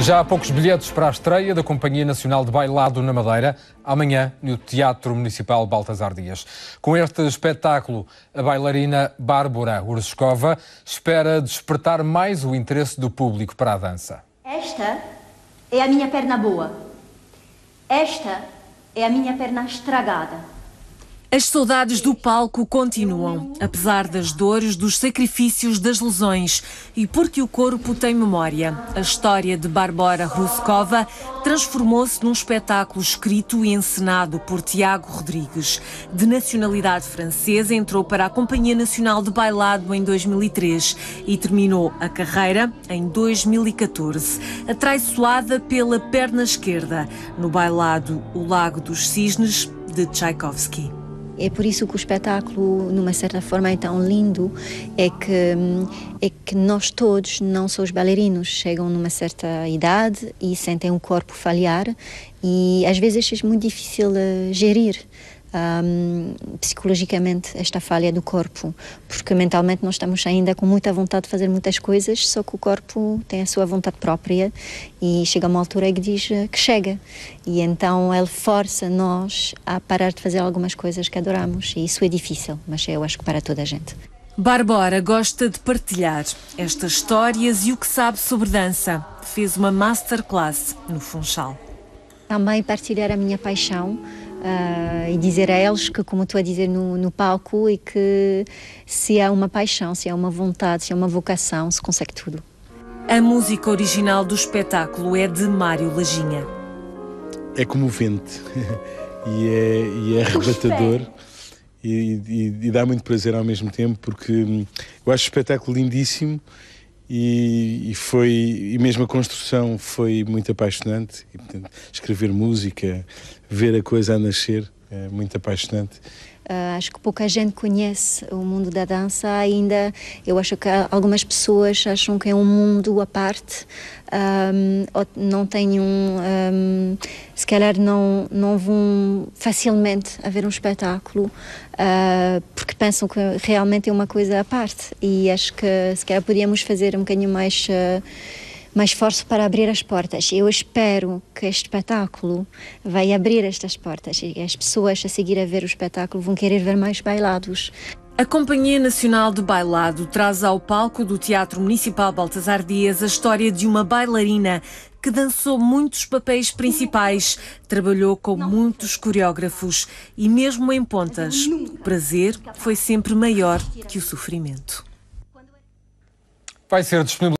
Já há poucos bilhetes para a estreia da Companhia Nacional de Bailado na Madeira, amanhã no Teatro Municipal Baltasar Dias. Com este espetáculo, a bailarina Bárbara Urskova espera despertar mais o interesse do público para a dança. Esta é a minha perna boa. Esta é a minha perna estragada. As saudades do palco continuam, apesar das dores, dos sacrifícios, das lesões e porque o corpo tem memória. A história de Barbora Ruskova transformou-se num espetáculo escrito e encenado por Tiago Rodrigues. De nacionalidade francesa, entrou para a Companhia Nacional de Bailado em 2003 e terminou a carreira em 2014, atraiçoada pela perna esquerda, no bailado O Lago dos Cisnes de Tchaikovsky. É por isso que o espetáculo, numa certa forma, é tão lindo, é que, é que nós todos, não só os bailarinos, chegam numa certa idade e sentem o um corpo falhar e às vezes é muito difícil eh, gerir um, psicologicamente esta falha do corpo, porque mentalmente nós estamos ainda com muita vontade de fazer muitas coisas, só que o corpo tem a sua vontade própria e chega uma altura que diz eh, que chega. E então ele força nós a parar de fazer algumas coisas que adoramos. E isso é difícil, mas eu acho que para toda a gente. Barbora gosta de partilhar estas histórias e o que sabe sobre dança. Fez uma masterclass no Funchal. Também partilhar a minha paixão Uh, e dizer a eles que, como estou a dizer no, no, palco, e que se há uma paixão, se há uma vontade, se há uma vocação, se consegue tudo. A música original do espetáculo é de Mário Laginha. É comovente e é, e é arrebatador. E, e, e, dá muito prazer ao mesmo tempo, porque hum, eu acho o espetáculo lindíssimo e, e, foi e mesmo a construção foi muito apaixonante e, portanto, escrever música ver a coisa a nascer é muito apaixonante. Uh, acho que pouca gente conhece o mundo da dança ainda. Eu acho que algumas pessoas acham que é um mundo à parte. Um, não têm um, um, se calhar não não vão facilmente a ver um espetáculo uh, porque pensam que realmente é uma coisa à parte. E acho que se calhar podíamos fazer um bocadinho mais uh, mas esforço para abrir as portas. Eu espero que este espetáculo vai abrir estas portas e as pessoas a seguir a ver o espetáculo vão querer ver mais bailados. A Companhia Nacional de Bailado traz ao palco do Teatro Municipal Baltasar Dias a história de uma bailarina que dançou muitos papéis principais, trabalhou com muitos coreógrafos e, mesmo em pontas, o prazer foi sempre maior que o sofrimento. Vai ser disponível.